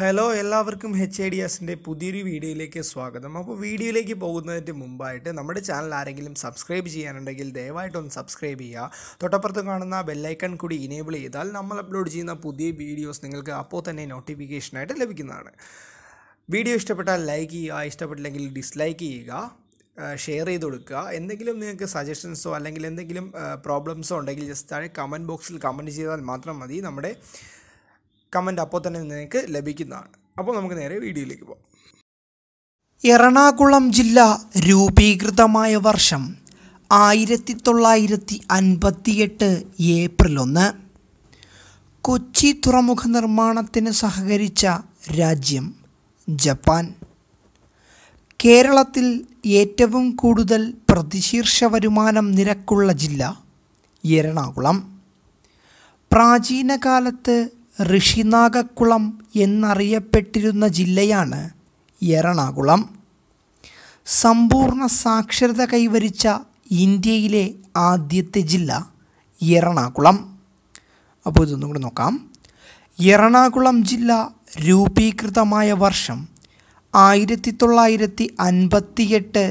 Hello എല്ലാവർക്കും H I D എസിൻ്റെ പുതിയൊരു വീഡിയോയിലേക്ക് സ്വാഗതം അപ്പോൾ വീഡിയോയിലേക്ക് പോകുന്നതിന് മുമ്പായിട്ട് നമ്മുടെ ചാനൽ ആരെങ്കിലും സബ്സ്ക്രൈബ് ചെയ്യാനുണ്ടെങ്കിൽ ദയവായിട്ടൊന്ന് സബ്സ്ക്രൈബ് ചെയ്യുക തൊട്ടപ്പുറത്ത് കാണുന്ന ബെല്ലൈക്കൺ കൂടി ഇനേബിൾ ചെയ്താൽ നമ്മൾ അപ്ലോഡ് ചെയ്യുന്ന പുതിയ വീഡിയോസ് നിങ്ങൾക്ക് അപ്പോൾ തന്നെ നോട്ടിഫിക്കേഷനായിട്ട് ലഭിക്കുന്നതാണ് വീഡിയോ ഇഷ്ടപ്പെട്ടാൽ ലൈക്ക് ചെയ്യുക ഇഷ്ടപ്പെട്ടില്ലെങ്കിൽ ഡിസ്ലൈക്ക് ചെയ്യുക ഷെയർ ചെയ്ത് കൊടുക്കുക എന്തെങ്കിലും നിങ്ങൾക്ക് സജഷൻസോ അല്ലെങ്കിൽ എന്തെങ്കിലും പ്രോബ്ലംസോ ഉണ്ടെങ്കിൽ ജസ്റ്റ് താഴെ കമൻറ്റ് ബോക്സിൽ കമൻറ്റ് ചെയ്താൽ മാത്രം മതി നമ്മുടെ കമൻറ്റ് അപ്പോൾ തന്നെ നിങ്ങൾക്ക് ലഭിക്കുന്നതാണ് അപ്പോൾ നമുക്ക് നേരെ വീഡിയോയിലേക്ക് പോകാം എറണാകുളം ജില്ല രൂപീകൃതമായ വർഷം ആയിരത്തി തൊള്ളായിരത്തി അൻപത്തിയെട്ട് ഏപ്രിൽ ഒന്ന് കൊച്ചി തുറമുഖ നിർമ്മാണത്തിന് സഹകരിച്ച രാജ്യം ജപ്പാൻ കേരളത്തിൽ ഏറ്റവും കൂടുതൽ പ്രതിശീർഷ വരുമാനം നിരക്കുള്ള ജില്ല എറണാകുളം പ്രാചീനകാലത്ത് ഋഷിനാഗക്കുളം എന്നറിയപ്പെട്ടിരുന്ന ജില്ലയാണ് എറണാകുളം സമ്പൂർണ്ണ സാക്ഷരത കൈവരിച്ച ഇന്ത്യയിലെ ആദ്യത്തെ ജില്ല എറണാകുളം അപ്പോൾ ഇതൊന്നും കൂടി നോക്കാം എറണാകുളം ജില്ല രൂപീകൃതമായ വർഷം ആയിരത്തി തൊള്ളായിരത്തി അൻപത്തിയെട്ട്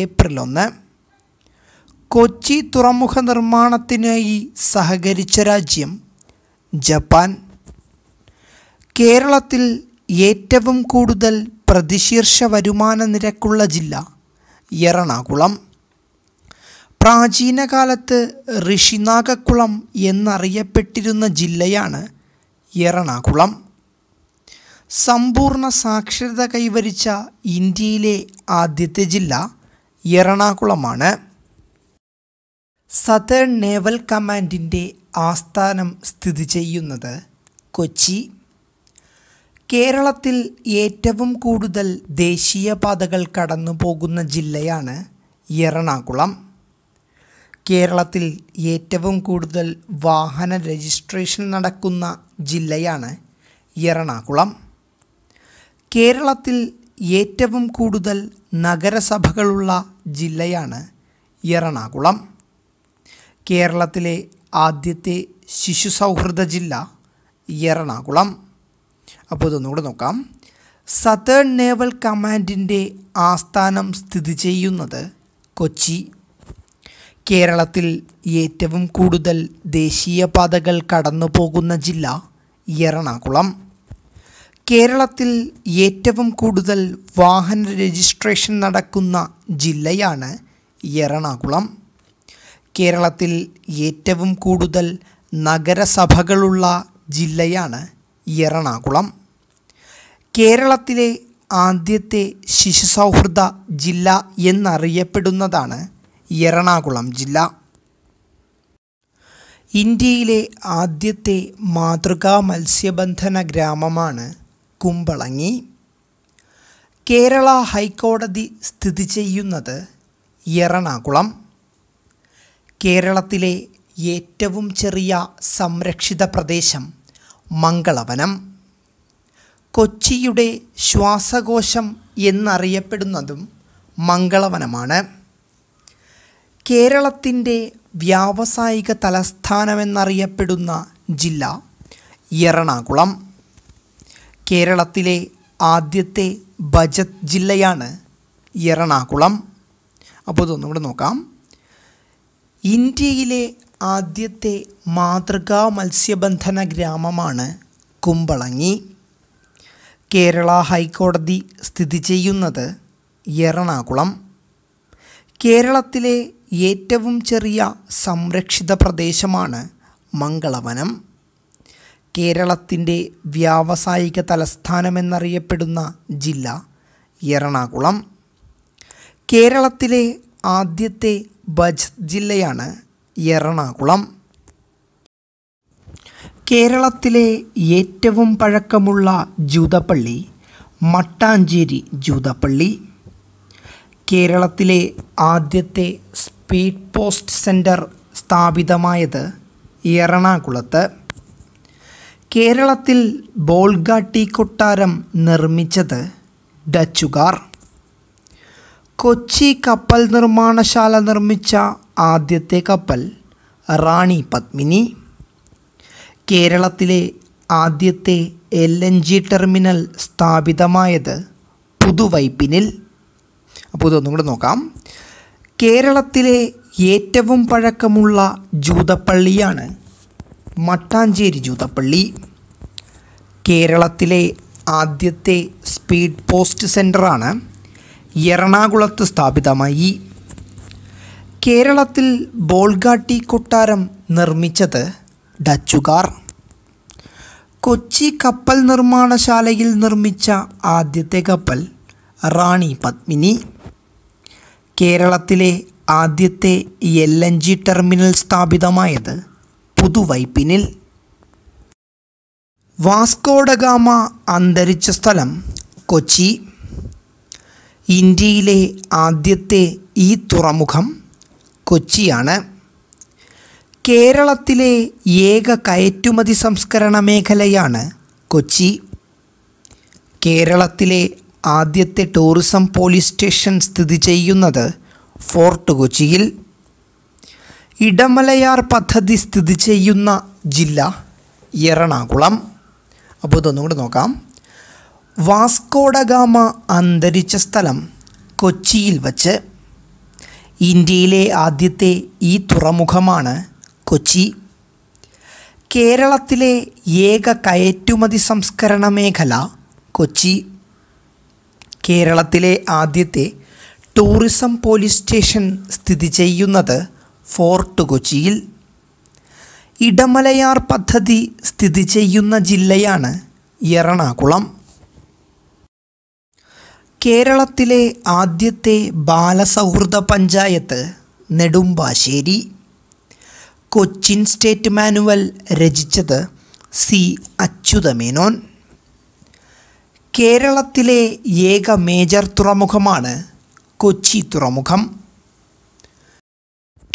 ഏപ്രിൽ ഒന്ന് കൊച്ചി തുറമുഖ നിർമ്മാണത്തിനായി സഹകരിച്ച രാജ്യം ജപ്പാൻ കേരളത്തിൽ ഏറ്റവും കൂടുതൽ പ്രതിശീർഷ വരുമാന നിരക്കുള്ള ജില്ല എറണാകുളം പ്രാചീനകാലത്ത് ഋഷിനാഗക്കുളം എന്നറിയപ്പെട്ടിരുന്ന ജില്ലയാണ് എറണാകുളം സമ്പൂർണ്ണ സാക്ഷരത കൈവരിച്ച ഇന്ത്യയിലെ ആദ്യത്തെ ജില്ല എറണാകുളമാണ് സതേൺ നേവൽ കമാൻഡിൻ്റെ ആസ്ഥാനം സ്ഥിതി ചെയ്യുന്നത് കൊച്ചി കേരളത്തിൽ ഏറ്റവും കൂടുതൽ ദേശീയപാതകൾ കടന്നു പോകുന്ന ജില്ലയാണ് എറണാകുളം കേരളത്തിൽ ഏറ്റവും കൂടുതൽ വാഹന രജിസ്ട്രേഷൻ നടക്കുന്ന ജില്ലയാണ് എറണാകുളം കേരളത്തിൽ ഏറ്റവും കൂടുതൽ നഗരസഭകളുള്ള ജില്ലയാണ് എറണാകുളം കേരളത്തിലെ ആദ്യത്തെ ശിശു സൗഹൃദ ജില്ല എറണാകുളം അപ്പോൾ ഇതൊന്നുകൂടെ നോക്കാം സതേൺ നേവൽ കമാൻഡിൻ്റെ ആസ്ഥാനം സ്ഥിതി ചെയ്യുന്നത് കൊച്ചി കേരളത്തിൽ ഏറ്റവും കൂടുതൽ ദേശീയപാതകൾ കടന്നു പോകുന്ന ജില്ല എറണാകുളം കേരളത്തിൽ ഏറ്റവും കൂടുതൽ വാഹന രജിസ്ട്രേഷൻ നടക്കുന്ന ജില്ലയാണ് എറണാകുളം കേരളത്തിൽ ഏറ്റവും കൂടുതൽ നഗരസഭകളുള്ള ജില്ലയാണ് എറണാകുളം കേരളത്തിലെ ആദ്യത്തെ ശിശു സൗഹൃദ ജില്ല എന്നറിയപ്പെടുന്നതാണ് എറണാകുളം ജില്ല ഇന്ത്യയിലെ ആദ്യത്തെ മാതൃകാ മത്സ്യബന്ധന ഗ്രാമമാണ് കുമ്പളങ്ങി കേരള ഹൈക്കോടതി സ്ഥിതി ചെയ്യുന്നത് എറണാകുളം കേരളത്തിലെ ഏറ്റവും ചെറിയ സംരക്ഷിത പ്രദേശം മംഗളവനം കൊച്ചിയുടെ ശ്വാസകോശം എന്നറിയപ്പെടുന്നതും മംഗളവനമാണ് കേരളത്തിൻ്റെ വ്യാവസായിക തലസ്ഥാനമെന്നറിയപ്പെടുന്ന ജില്ല എറണാകുളം കേരളത്തിലെ ആദ്യത്തെ ബജറ്റ് ജില്ലയാണ് എറണാകുളം അപ്പോൾ ഇതൊന്നും കൂടെ നോക്കാം ഇന്ത്യയിലെ ആദ്യത്തെ മാതൃകാ മത്സ്യബന്ധന ഗ്രാമമാണ് കുമ്പളങ്ങി. കേരള ഹൈക്കോടതി സ്ഥിതി ചെയ്യുന്നത് എറണാകുളം. കേരളത്തിലെ ഏറ്റവും ചെറിയ സംരക്ഷിത പ്രദേശമാണ് മംഗളവനം. കേരളത്തിൻ്റെ വ്യാവസായിക തലസ്ഥാനമെന്നറിയപ്പെടുന്ന ജില്ല എറണാകുളം. കേരളത്തിലെ ആദ്യത്തെ ബജ് ജില്ലയാണ് എറണാകുളം കേരളത്തിലെ ഏറ്റവും പഴക്കമുള്ള ജൂതപ്പള്ളി മട്ടാഞ്ചേരി ജൂതപ്പള്ളി കേരളത്തിലെ ആദ്യത്തെ സ്പീഡ് പോസ്റ്റ് സെൻറ്റർ സ്ഥാപിതമായത് എറണാകുളത്ത് കേരളത്തിൽ ബോൾഗാട്ടി കൊട്ടാരം നിർമ്മിച്ചത് ഡച്ചുകാർ കൊച്ചി കപ്പൽ നിർമ്മാണശാല നിർമ്മിച്ച ആദ്യത്തെ കപ്പൽ റാണി പത്മിനി കേരളത്തിലെ ആദ്യത്തെ എൽ എൻ ജി ടെർമിനൽ സ്ഥാപിതമായത് പുതുവൈപ്പിനിൽ അപ്പോൾ ഇതൊന്നും കൂടെ നോക്കാം കേരളത്തിലെ ഏറ്റവും പഴക്കമുള്ള ജൂതപ്പള്ളിയാണ് മട്ടാഞ്ചേരി ജൂതപ്പള്ളി കേരളത്തിലെ ആദ്യത്തെ സ്പീഡ് പോസ്റ്റ് സെൻ്ററാണ് എറണാകുളത്ത് സ്ഥാപിതമായി കേരളത്തിൽ ബോൾഗാട്ടി കൊട്ടാരം നിർമ്മിച്ചത് ഡച്ചുകാർ കൊച്ചി കപ്പൽ നിർമ്മാണശാലയിൽ നിർമ്മിച്ച ആദ്യത്തെ കപ്പൽ റാണി പത്മിനി കേരളത്തിലെ ആദ്യത്തെ എൽ എൻ ജി ടെർമിനൽ സ്ഥാപിതമായത് പുതുവൈപ്പിനിൽ വാസ്കോഡഗാമ അന്തരിച്ച സ്ഥലം കൊച്ചി ഇന്ത്യയിലെ ആദ്യത്തെ ഈ തുറമുഖം കൊച്ചിയാണ് കേരളത്തിലെ ഏക കയറ്റുമതി സംസ്കരണ മേഖലയാണ് കൊച്ചി കേരളത്തിലെ ആദ്യത്തെ ടൂറിസം പോലീസ് സ്റ്റേഷൻ സ്ഥിതി ചെയ്യുന്നത് ഫോർട്ട് കൊച്ചിയിൽ ഇടമലയാർ പദ്ധതി സ്ഥിതി ചെയ്യുന്ന ജില്ല എറണാകുളം അപ്പോൾ ഇതൊന്നും കൂടെ നോക്കാം വാസ്കോഡഗാമ അന്തരിച്ച സ്ഥലം കൊച്ചിയിൽ വച്ച് ഇന്ത്യയിലെ ആദ്യത്തെ ഈ തുറമുഖമാണ് കൊച്ചി കേരളത്തിലെ ഏക കയറ്റുമതി സംസ്കരണ മേഖല കൊച്ചി കേരളത്തിലെ ആദ്യത്തെ ടൂറിസം പോലീസ് സ്റ്റേഷൻ സ്ഥിതി ചെയ്യുന്നത് ഫോർട്ട് കൊച്ചിയിൽ ഇടമലയാർ പദ്ധതി സ്ഥിതി ചെയ്യുന്ന ജില്ലയാണ് എറണാകുളം കേരളത്തിലെ ആദ്യത്തെ ബാലസൗഹൃദ പഞ്ചായത്ത് നെടുമ്പാശ്ശേരി കൊച്ചിൻ സ്റ്റേറ്റ് മാനുവൽ രചിച്ചത് സി അച്യുതമേനോൻ കേരളത്തിലെ ഏക മേജർ തുറമുഖമാണ് കൊച്ചി തുറമുഖം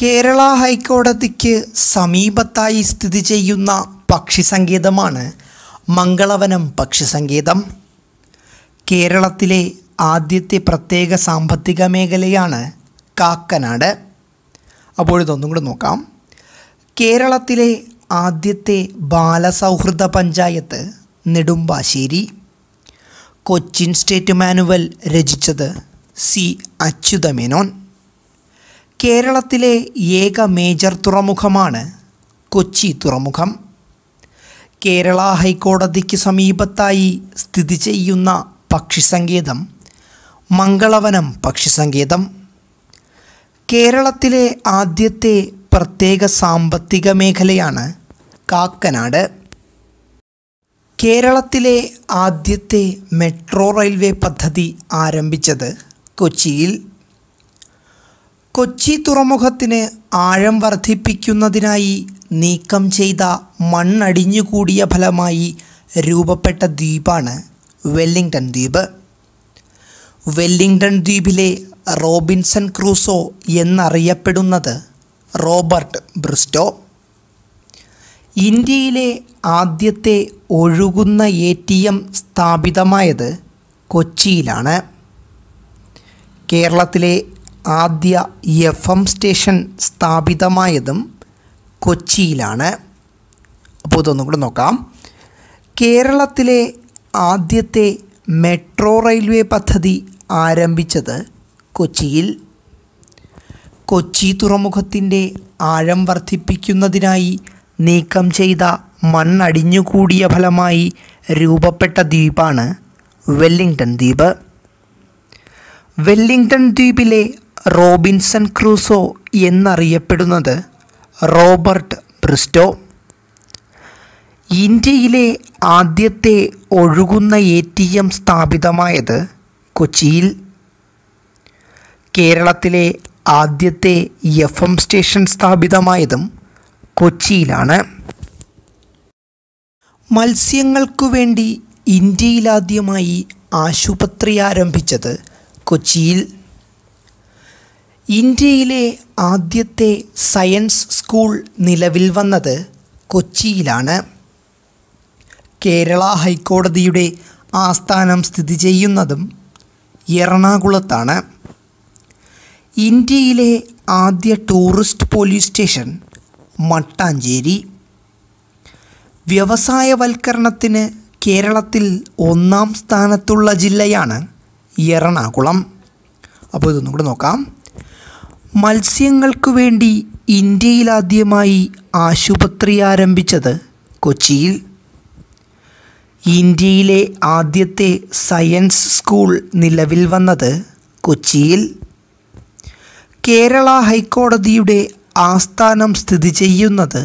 കേരള ഹൈക്കോടതിക്ക് സമീപത്തായി സ്ഥിതി ചെയ്യുന്ന പക്ഷി സങ്കേതമാണ് മംഗളവനം പക്ഷി സങ്കേതം കേരളത്തിലെ ആദ്യത്തെ പ്രത്യേക സാമ്പത്തിക മേഖലയാണ് കാക്കനാട് അപ്പോൾ ഇതൊന്നും കൂടെ നോക്കാം കേരളത്തിലെ ആദ്യത്തെ ബാലസൗഹൃദ പഞ്ചായത്ത് നെടുമ്പാശ്ശേരി കൊച്ചിൻ സ്റ്റേറ്റ് മാനുവൽ രചിച്ചത് സി അച്യുതമേനോൻ കേരളത്തിലെ ഏക മേജർ തുറമുഖമാണ് കൊച്ചി തുറമുഖം കേരള ഹൈക്കോടതിക്ക് സമീപത്തായി സ്ഥിതി ചെയ്യുന്ന പക്ഷിസങ്കേതം മംഗളവനം പക്ഷിസങ്കേതം കേരളത്തിലെ ആദ്യത്തെ പ്രത്യേക സാമ്പത്തിക മേഖലയാണ് കാക്കനാട് കേരളത്തിലെ ആദ്യത്തെ മെട്രോ റെയിൽവേ പദ്ധതി ആരംഭിച്ചത് കൊച്ചിയിൽ കൊച്ചി തുറമുഖത്തിന് ആഴം വർദ്ധിപ്പിക്കുന്നതിനായി നീക്കം ചെയ്ത മണ്ണടിഞ്ഞുകൂടിയ ഫലമായി രൂപപ്പെട്ട ദ്വീപാണ് വെല്ലിംഗ്ടൺ ദ്വീപ് വെല്ലിംഗ്ടൺ ദ്വീപിലെ റോബിൻസൺ ക്രൂസോ എന്നറിയപ്പെടുന്നത് റോബർട്ട് ബ്രിസ്റ്റോ ഇന്ത്യയിലെ ആദ്യത്തെ ഒഴുകുന്ന എ ടി എം സ്ഥാപിതമായത് കൊച്ചിയിലാണ് കേരളത്തിലെ ആദ്യ എഫ് എം സ്റ്റേഷൻ സ്ഥാപിതമായതും കൊച്ചിയിലാണ് അപ്പോൾ ഇതൊന്നും കൂടെ നോക്കാം കേരളത്തിലെ ആദ്യത്തെ മെട്രോ റെയിൽവേ പദ്ധതി ആരംഭിച്ചത് കൊച്ചിയിൽ കൊച്ചി തുറമുഖത്തിൻ്റെ ആഴം വർദ്ധിപ്പിക്കുന്നതിനായി നീക്കം ചെയ്ത മണ്ണടിഞ്ഞുകൂടിയ ഫലമായി രൂപപ്പെട്ട ദ്വീപാണ് വെല്ലിംഗ്ടൺ ദ്വീപ് വെല്ലിംഗ്ടൺ ദ്വീപിലെ റോബിൻസൺ ക്രൂസോ എന്നറിയപ്പെടുന്നത് റോബർട്ട് ബ്രിസ്റ്റോ ഇന്ത്യയിലെ ആദ്യത്തെ ഒഴുകുന്ന എ ടി എം സ്ഥാപിതമായത് കൊച്ചിയിൽ കേരളത്തിലെ ആദ്യത്തെ എഫ് എം സ്റ്റേഷൻ സ്ഥാപിതമായതും കൊച്ചിയിലാണ് മത്സ്യങ്ങൾക്കു വേണ്ടി ഇന്ത്യയിലാദ്യമായി ആശുപത്രി ആരംഭിച്ചത് കൊച്ചിയിൽ ഇന്ത്യയിലെ ആദ്യത്തെ സയൻസ് സ്കൂൾ നിലവിൽ വന്നത് കൊച്ചിയിലാണ് കേരള ഹൈക്കോടതിയുടെ ആസ്ഥാനം സ്ഥിതി ചെയ്യുന്നതും എറണാകുളത്താണ് ഇന്ത്യയിലെ ആദ്യ ടൂറിസ്റ്റ് പോലീസ് സ്റ്റേഷൻ മട്ടാഞ്ചേരി വ്യവസായവൽക്കരണത്തിന് കേരളത്തിൽ ഒന്നാം സ്ഥാനത്തുള്ള ജില്ലയാണ് എറണാകുളം അപ്പോൾ ഇതൊന്നും കൂടെ നോക്കാം മത്സ്യങ്ങൾക്കു വേണ്ടി ഇന്ത്യയിലാദ്യമായി ആശുപത്രി ആരംഭിച്ചത് കൊച്ചിയിൽ ഇന്ത്യയിലെ ആദ്യത്തെ സയൻസ് സ്കൂൾ നിലവിൽ വന്നത് കൊച്ചിയിൽ. കേരള ഹൈക്കോടതിയുടെ ആസ്ഥാനം സ്ഥിതി ചെയ്യുന്നത്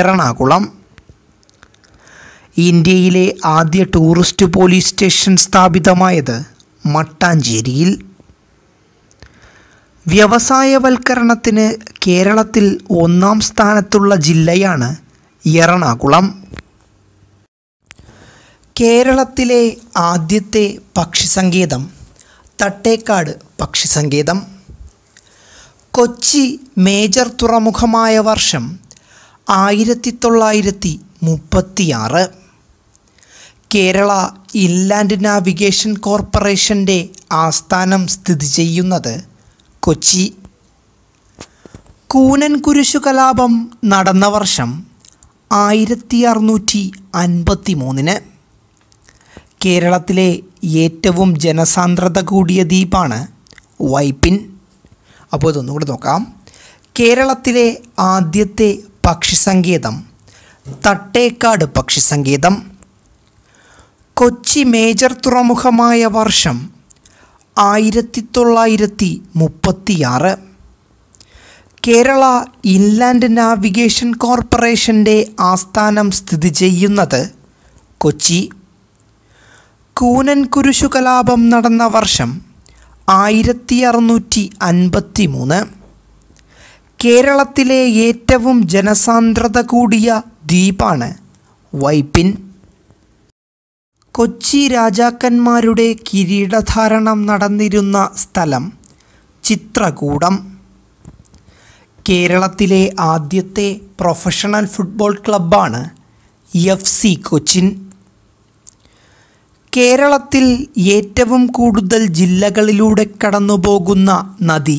എറണാകുളം. ഇന്ത്യയിലെ ആദ്യ ടൂറിസ്റ്റ് പോലീസ് സ്റ്റേഷൻ സ്ഥാപിതമായത് മട്ടാഞ്ചേരിയിൽ. വ്യവസായവൽക്കരണത്തിന് കേരളത്തിൽ ഒന്നാം സ്ഥാനത്തുള്ള ജില്ലയാണ് എറണാകുളം. കേരളത്തിലെ ആദ്യത്തെ പക്ഷി സങ്കേതം തട്ടേക്കാട് പക്ഷി സങ്കേതം കൊച്ചി മേജർ തുറമുഖമായ വർഷം ആയിരത്തി തൊള്ളായിരത്തി മുപ്പത്തിയാറ് കേരള ഇൻലാൻഡ് നാവിഗേഷൻ കോർപ്പറേഷൻ്റെ ആസ്ഥാനം സ്ഥിതി ചെയ്യുന്നത് കൊച്ചി കൂനൻ കുരിശു കലാപം നടന്ന വർഷം ആയിരത്തി അറുന്നൂറ്റി അൻപത്തി മൂന്നിന് കേരളത്തിലെ ഏറ്റവും ജനസാന്ദ്രത കൂടിയ ദ്വീപാണ് വൈപ്പിൻ അപ്പോൾ ഇതൊന്നും കൂടെ നോക്കാം കേരളത്തിലെ ആദ്യത്തെ പക്ഷി സങ്കേതം തട്ടേക്കാട് പക്ഷി സങ്കേതം കൊച്ചി മേജർ തുറമുഖമായ വർഷം ആയിരത്തി തൊള്ളായിരത്തി മുപ്പത്തിയാറ് കേരള ഇൻലാൻഡ് നാവിഗേഷൻ കോർപ്പറേഷൻ്റെ ആസ്ഥാനം സ്ഥിതി ചെയ്യുന്നത് കൊച്ചി കൂനൻ കുരിശു കലാപം നടന്ന വർഷം ആയിരത്തി അറുന്നൂറ്റി അൻപത്തി മൂന്ന് കേരളത്തിലെ ഏറ്റവും ജനസാന്ദ്രത കൂടിയ ദ്വീപാണ് വൈപ്പിൻ കൊച്ചി രാജാക്കന്മാരുടെ കിരീടധാരണം നടന്നിരുന്ന സ്ഥലം ചിത്രകൂടം കേരളത്തിലെ ആദ്യത്തെ പ്രൊഫഷണൽ ഫുട്ബോൾ ക്ലബ്ബാണ് എഫ് സി കൊച്ചിൻ കേരളത്തിൽ ഏറ്റവും കൂടുതൽ ജില്ലകളിലൂടെ കടന്നുപോകുന്ന നദി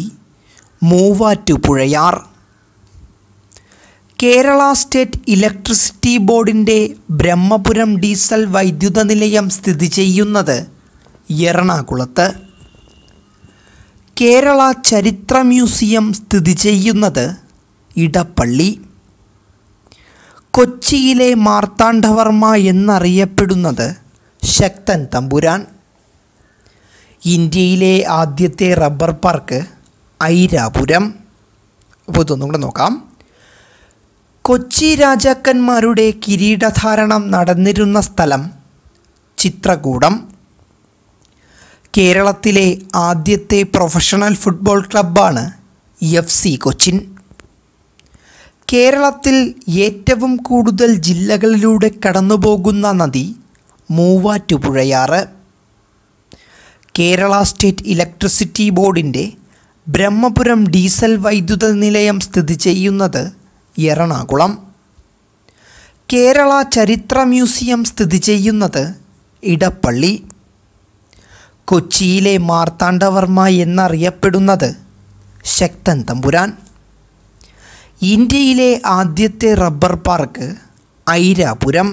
മൂവാറ്റുപുഴയാർ കേരള സ്റ്റേറ്റ് ഇലക്ട്രിസിറ്റി ബോർഡിൻ്റെ ബ്രഹ്മപുരം ഡീസൽ വൈദ്യുത നിലയം സ്ഥിതി ചെയ്യുന്നത് എറണാകുളത്ത് കേരള ചരിത്ര മ്യൂസിയം സ്ഥിതി ചെയ്യുന്നത് ഇടപ്പള്ളി കൊച്ചിയിലെ മാർത്താണ്ഡവർമ്മ എന്നറിയപ്പെടുന്നത് ശക്തൻ തമ്പുരാൻ ഇന്ത്യയിലെ ആദ്യത്തെ റബ്ബർ പാർക്ക് ഐരാപുരം അപ്പോൾ ഇതൊന്നും കൂടെ നോക്കാം കൊച്ചി രാജാക്കന്മാരുടെ കിരീടധാരണം നടന്നിരുന്ന സ്ഥലം ചിത്രകൂടം കേരളത്തിലെ ആദ്യത്തെ പ്രൊഫഷണൽ ഫുട്ബോൾ ക്ലബ്ബാണ് എഫ് സി കൊച്ചിൻ കേരളത്തിൽ ഏറ്റവും കൂടുതൽ ജില്ലകളിലൂടെ കടന്നുപോകുന്ന നദി മൂവാറ്റുപുഴയാറ് കേരള സ്റ്റേറ്റ് ഇലക്ട്രിസിറ്റി ബോർഡിൻ്റെ ബ്രഹ്മപുരം ഡീസൽ വൈദ്യുത നിലയം സ്ഥിതി ചെയ്യുന്നത് എറണാകുളം കേരള ചരിത്ര മ്യൂസിയം സ്ഥിതി ചെയ്യുന്നത് ഇടപ്പള്ളി കൊച്ചിയിലെ മാർത്താണ്ഡവർമ്മ എന്നറിയപ്പെടുന്നത് ശക്തൻ തമ്പുരാൻ ഇന്ത്യയിലെ ആദ്യത്തെ റബ്ബർ പാർക്ക് ഐരാപുരം